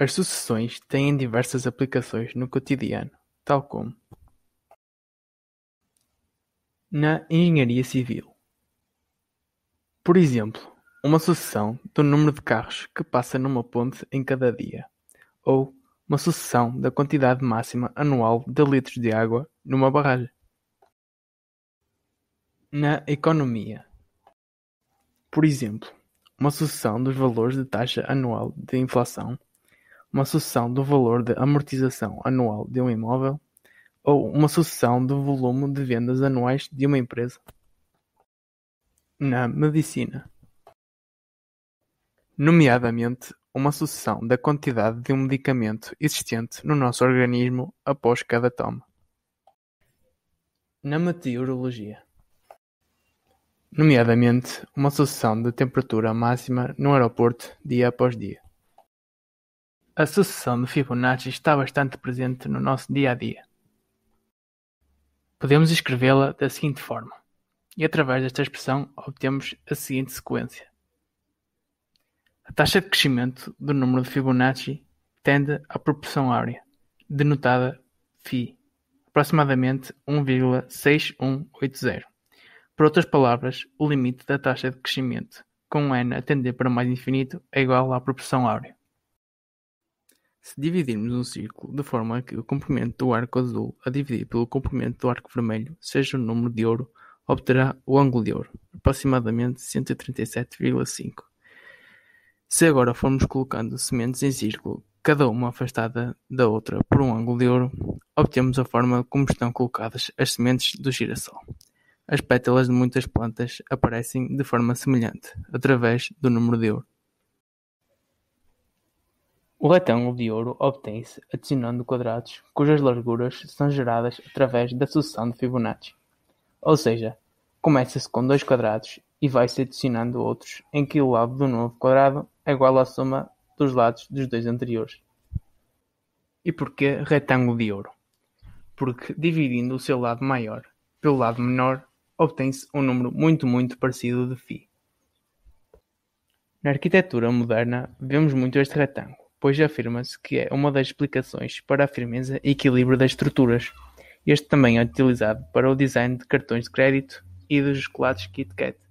As sucessões têm diversas aplicações no cotidiano, tal como na engenharia civil. Por exemplo, uma sucessão do número de carros que passa numa ponte em cada dia, ou uma sucessão da quantidade máxima anual de litros de água numa barragem. Na economia, por exemplo, uma sucessão dos valores de taxa anual de inflação uma sucessão do valor de amortização anual de um imóvel ou uma sucessão do volume de vendas anuais de uma empresa. Na medicina, nomeadamente uma sucessão da quantidade de um medicamento existente no nosso organismo após cada toma. Na meteorologia, nomeadamente uma sucessão de temperatura máxima no aeroporto dia após dia. A sucessão de Fibonacci está bastante presente no nosso dia a dia. Podemos escrevê-la da seguinte forma, e através desta expressão obtemos a seguinte sequência. A taxa de crescimento do número de Fibonacci tende à proporção áurea, denotada φ, aproximadamente 1,6180. Por outras palavras, o limite da taxa de crescimento com n a tender para mais infinito é igual à proporção áurea. Se dividirmos um círculo de forma que o comprimento do arco azul a dividir pelo comprimento do arco vermelho seja o número de ouro, obterá o ângulo de ouro, aproximadamente 137,5. Se agora formos colocando sementes em círculo, cada uma afastada da outra por um ângulo de ouro, obtemos a forma como estão colocadas as sementes do girassol. As pétalas de muitas plantas aparecem de forma semelhante, através do número de ouro. O retângulo de ouro obtém-se adicionando quadrados cujas larguras são geradas através da sucessão de Fibonacci, ou seja, começa-se com dois quadrados e vai-se adicionando outros em que o lado do novo quadrado é igual à soma dos lados dos dois anteriores. E porquê retângulo de ouro? Porque dividindo o seu lado maior pelo lado menor, obtém-se um número muito, muito parecido de φ. Na arquitetura moderna, vemos muito este retângulo pois afirma-se que é uma das explicações para a firmeza e equilíbrio das estruturas. Este também é utilizado para o design de cartões de crédito e dos chocolates Kit Kat.